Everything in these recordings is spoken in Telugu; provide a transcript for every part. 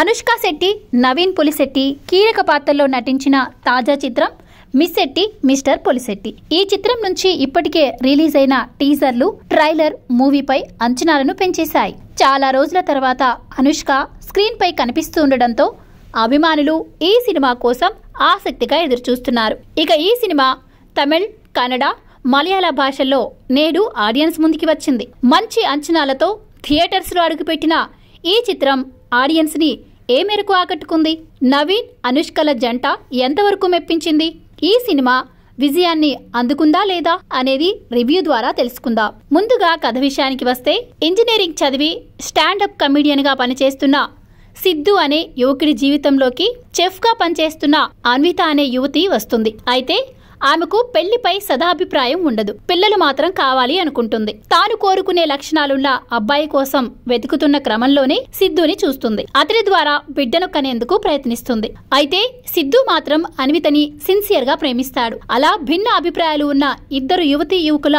అనుష్క శెట్టి నవీన్ పులిశెట్టి కీలక పాత్రలో నటించిన తాజా చిత్రం మిస్ శెట్టి మిస్టర్ పొలిశెట్టి ఈ చిత్రం నుంచి ఇప్పటికే రిలీజ్ అయిన టీజర్లు ట్రైలర్ మూవీపై అంచనాలను పెంచేశాయి చాలా రోజుల తర్వాత అనుష్క స్క్రీన్పై కనిపిస్తుండటంతో అభిమానులు ఈ సినిమా కోసం ఆసక్తిగా ఎదురుచూస్తున్నారు ఇక ఈ సినిమా తమిళ్ కన్నడ మలయాళ భాషల్లో నేడు ఆడియన్స్ ముందుకి వచ్చింది మంచి అంచనాలతో థియేటర్స్లో అడుగుపెట్టిన ఈ చిత్రం ఆడియన్స్ని ఏ మేరకు ఆకట్టుకుంది నవీన్ అనుష్కల జంట ఎంతవరకు మెప్పించింది ఈ సినిమా విజయాన్ని అందుకుందా లేదా అనేది రివ్యూ ద్వారా తెలుసుకుందాం ముందుగా కథ విషయానికి వస్తే ఇంజనీరింగ్ చదివి స్టాండప్ కమెడియన్గా పనిచేస్తున్న సిద్ధు అనే యువకుడి జీవితంలోకి చెఫ్గా పనిచేస్తున్న అన్విత అనే యువతి వస్తుంది అయితే ఆమెకు పెళ్లిపై సదాభిప్రాయం ఉండదు పిల్లలు మాత్రం కావాలి అనుకుంటుంది తాను కోరుకునే లక్షణాలున్న అబ్బాయి కోసం వెతుకుతున్న క్రమంలోనే సిద్ధుని చూస్తుంది అతడి ద్వారా బిడ్డను కనేందుకు ప్రయత్నిస్తుంది అయితే సిద్ధు మాత్రం అన్వితని సిన్సియర్గా ప్రేమిస్తాడు అలా భిన్న అభిప్రాయాలు ఉన్న ఇద్దరు యువతీ యువకుల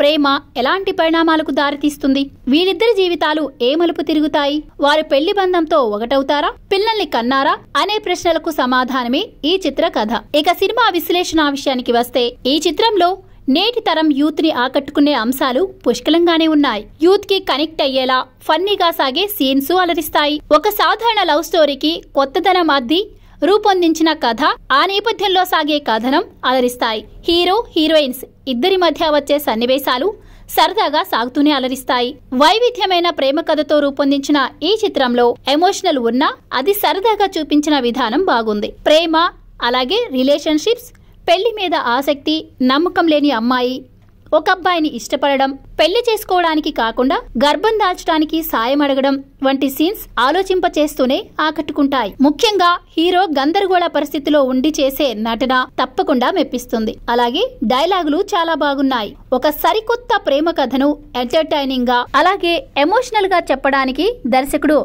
ప్రేమ ఎలాంటి పరిణామాలకు దారితీస్తుంది వీరిద్దరి జీవితాలు ఏ మలుపు తిరుగుతాయి వారి పెళ్లి బంధంతో ఒకటవుతారా పిల్లల్ని కన్నారా అనే ప్రశ్నలకు సమాధానమే ఈ చిత్ర కథ ఇక సినిమా విశ్లేషణ విషయానికి వస్తే ఈ చిత్రంలో నేటి తరం యూత్ ని ఆకట్టుకునే అంశాలు పుష్కలంగానే ఉన్నాయి యూత్ కి కనెక్ట్ అయ్యేలా ఫన్నీగా సాగే సీన్స్ అలరిస్తాయి ఒక సాధారణ లవ్ స్టోరీకి కొత్తదనం అద్ది రూపొందించిన కథ ఆ నేపథ్యంలో సాగే కథనం అలరిస్తాయి హీరో హీరోయిన్స్ ఇద్దరి మధ్య వచ్చే సన్నివేశాలు సరదాగా సాగుతూనే అలరిస్తాయి వైవిధ్యమైన ప్రేమ కథతో రూపొందించిన ఈ చిత్రంలో ఎమోషనల్ ఉన్నా అది సరదాగా చూపించిన విధానం బాగుంది ప్రేమ అలాగే రిలేషన్షిప్స్ పెళ్లి మీద ఆసక్తి నమ్మకం లేని అమ్మాయి ఒక అబ్బాయిని ఇష్టపడడం పెళ్లి చేసుకోవడానికి కాకుండా గర్భం దాల్చడానికి సాయం అడగడం వంటి సీన్స్ ఆలోచింపచేస్తూనే ఆకట్టుకుంటాయి ముఖ్యంగా హీరో గందరగోళ పరిస్థితిలో ఉండి చేసే నటన తప్పకుండా మెప్పిస్తుంది అలాగే డైలాగులు చాలా బాగున్నాయి ఒక సరికొత్త ప్రేమ కథను ఎంటర్టైనింగ్ గా అలాగే ఎమోషనల్ గా చెప్పడానికి దర్శకుడు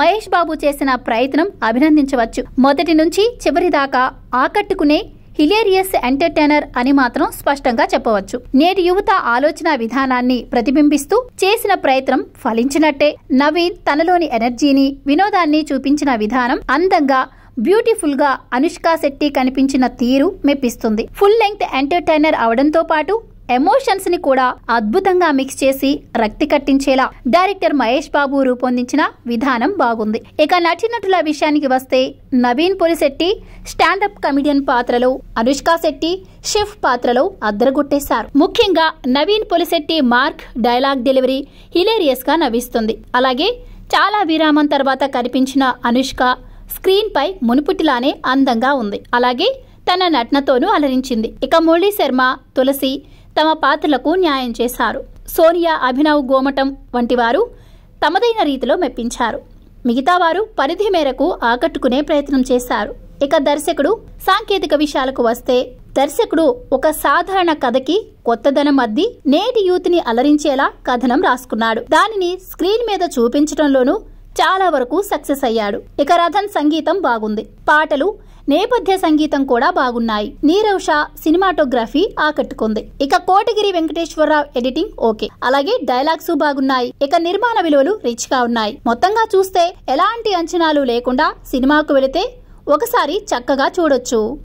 మహేష్ బాబు చేసిన ప్రయత్నం అభినందించవచ్చు మొదటి నుంచి చివరి దాకా ఆకట్టుకునే హిలేరియస్ ఎంటర్టైనర్ అని మాత్రం స్పష్టంగా చెప్పవచ్చు నేటి యువత ఆలోచన విధానాన్ని ప్రతిబింబిస్తూ చేసిన ప్రయత్నం ఫలించినట్టే నవీన్ తనలోని ఎనర్జీని వినోదాన్ని చూపించిన విధానం అందంగా బ్యూటిఫుల్ గా అనుష్కా శెట్టి కనిపించిన తీరు మెప్పిస్తుంది ఫుల్ లెంగ్త్ ఎంటర్టైనర్ అవడంతో పాటు ఎమోషన్స్ ని కూడా అద్భుతంగా మిక్స్ చేసి రక్తి కట్టించేలా డైరెక్టర్ మహేష్ బాబు రూపొందించిన విధానం బాగుంది ఇక నటినటుల విషయానికి వస్తే నవీన్ పులిశెట్టి స్టాండప్ కమిడియన్ పాత్రలో అనుష్క శెట్టి షెఫ్ పాత్రలో అద్దరగొట్టేశారు ముఖ్యంగా Naveen Polishetty mark dialogue delivery hilarious గా నవ్విస్తుంది అలాగే చాలా విరామం తర్వాత కనిపించిన అనుష్క స్క్రీన్ పై మునుపుటిలానే అందంగా ఉంది అలాగే తన నటనతోనూ అలరించింది ఇక మురళీ శర్మ తులసి తమ పాత్రలకు న్యాయం చేశారు సోనియా అభినవ్ గోమటం వంటి వారు తమదైన రీతిలో మెప్పించారు మిగతా వారు పరిధి మేరకు ఆకట్టుకునే ప్రయత్నం చేశారు ఇక దర్శకుడు సాంకేతిక విషయాలకు వస్తే దర్శకుడు ఒక సాధారణ కథకి కొత్తదనం అద్ది నేటి యూత్ని అలరించేలా కథనం రాసుకున్నాడు దానిని స్క్రీన్ మీద చూపించడంలోనూ చాలా వరకు సక్సెస్ అయ్యాడు ఇక రథన్ సంగీతం బాగుంది పాటలు నేపథ్య సంగీతం కూడా బాగున్నాయి నీరవ్ షా సినిమాటోగ్రఫీ ఆకట్టుకుంది ఇక కోటగిరి వెంకటేశ్వరరావు ఎడిటింగ్ ఓకే అలాగే డైలాగ్స్ బాగున్నాయి ఇక నిర్మాణ విలువలు రిచ్ గా ఉన్నాయి మొత్తంగా చూస్తే ఎలాంటి అంచనాలు లేకుండా సినిమాకు వెళితే ఒకసారి చక్కగా చూడొచ్చు